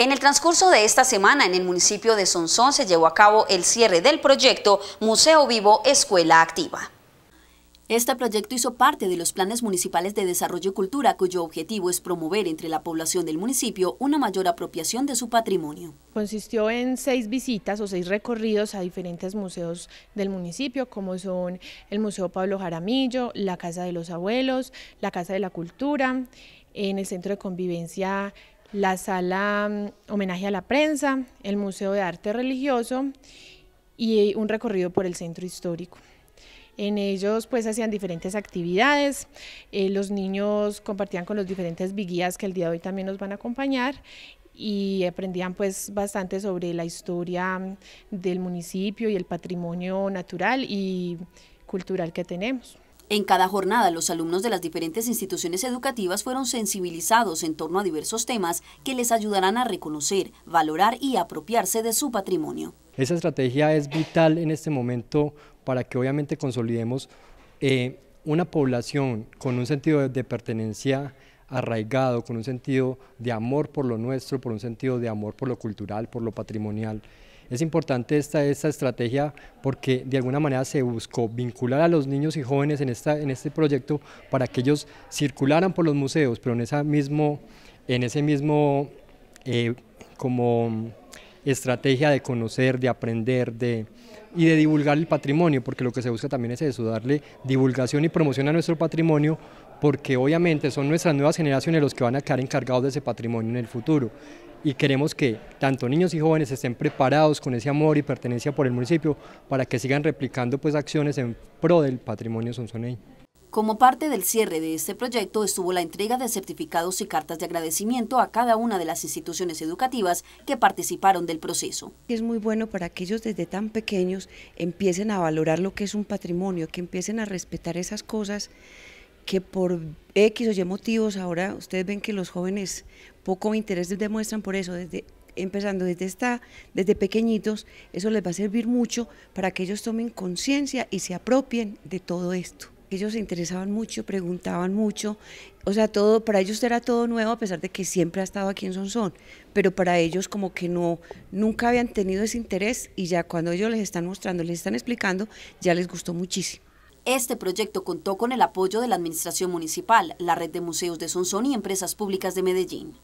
En el transcurso de esta semana, en el municipio de Sonsón se llevó a cabo el cierre del proyecto Museo Vivo Escuela Activa. Este proyecto hizo parte de los planes municipales de desarrollo y cultura, cuyo objetivo es promover entre la población del municipio una mayor apropiación de su patrimonio. Consistió en seis visitas o seis recorridos a diferentes museos del municipio, como son el Museo Pablo Jaramillo, la Casa de los Abuelos, la Casa de la Cultura, en el Centro de Convivencia la sala mm, homenaje a la prensa, el Museo de Arte Religioso y un recorrido por el centro histórico. En ellos pues hacían diferentes actividades, eh, los niños compartían con los diferentes biguías que el día de hoy también nos van a acompañar y aprendían pues bastante sobre la historia mm, del municipio y el patrimonio natural y cultural que tenemos. En cada jornada, los alumnos de las diferentes instituciones educativas fueron sensibilizados en torno a diversos temas que les ayudarán a reconocer, valorar y apropiarse de su patrimonio. Esa estrategia es vital en este momento para que obviamente consolidemos eh, una población con un sentido de pertenencia arraigado, con un sentido de amor por lo nuestro, por un sentido de amor por lo cultural, por lo patrimonial. Es importante esta, esta estrategia porque de alguna manera se buscó vincular a los niños y jóvenes en, esta, en este proyecto para que ellos circularan por los museos, pero en, esa mismo, en ese mismo eh, como estrategia de conocer, de aprender, de, y de divulgar el patrimonio, porque lo que se busca también es eso, darle divulgación y promoción a nuestro patrimonio, porque obviamente son nuestras nuevas generaciones los que van a quedar encargados de ese patrimonio en el futuro y queremos que tanto niños y jóvenes estén preparados con ese amor y pertenencia por el municipio para que sigan replicando pues acciones en pro del patrimonio sonsoneño. Como parte del cierre de este proyecto estuvo la entrega de certificados y cartas de agradecimiento a cada una de las instituciones educativas que participaron del proceso. Es muy bueno para que ellos desde tan pequeños empiecen a valorar lo que es un patrimonio, que empiecen a respetar esas cosas que por X o Y motivos ahora ustedes ven que los jóvenes poco interés demuestran por eso, desde empezando desde esta, desde pequeñitos, eso les va a servir mucho para que ellos tomen conciencia y se apropien de todo esto. Ellos se interesaban mucho, preguntaban mucho, o sea, todo para ellos era todo nuevo a pesar de que siempre ha estado aquí en Sonsón, pero para ellos como que no nunca habían tenido ese interés y ya cuando ellos les están mostrando, les están explicando, ya les gustó muchísimo. Este proyecto contó con el apoyo de la Administración Municipal, la Red de Museos de Sonsón y Empresas Públicas de Medellín.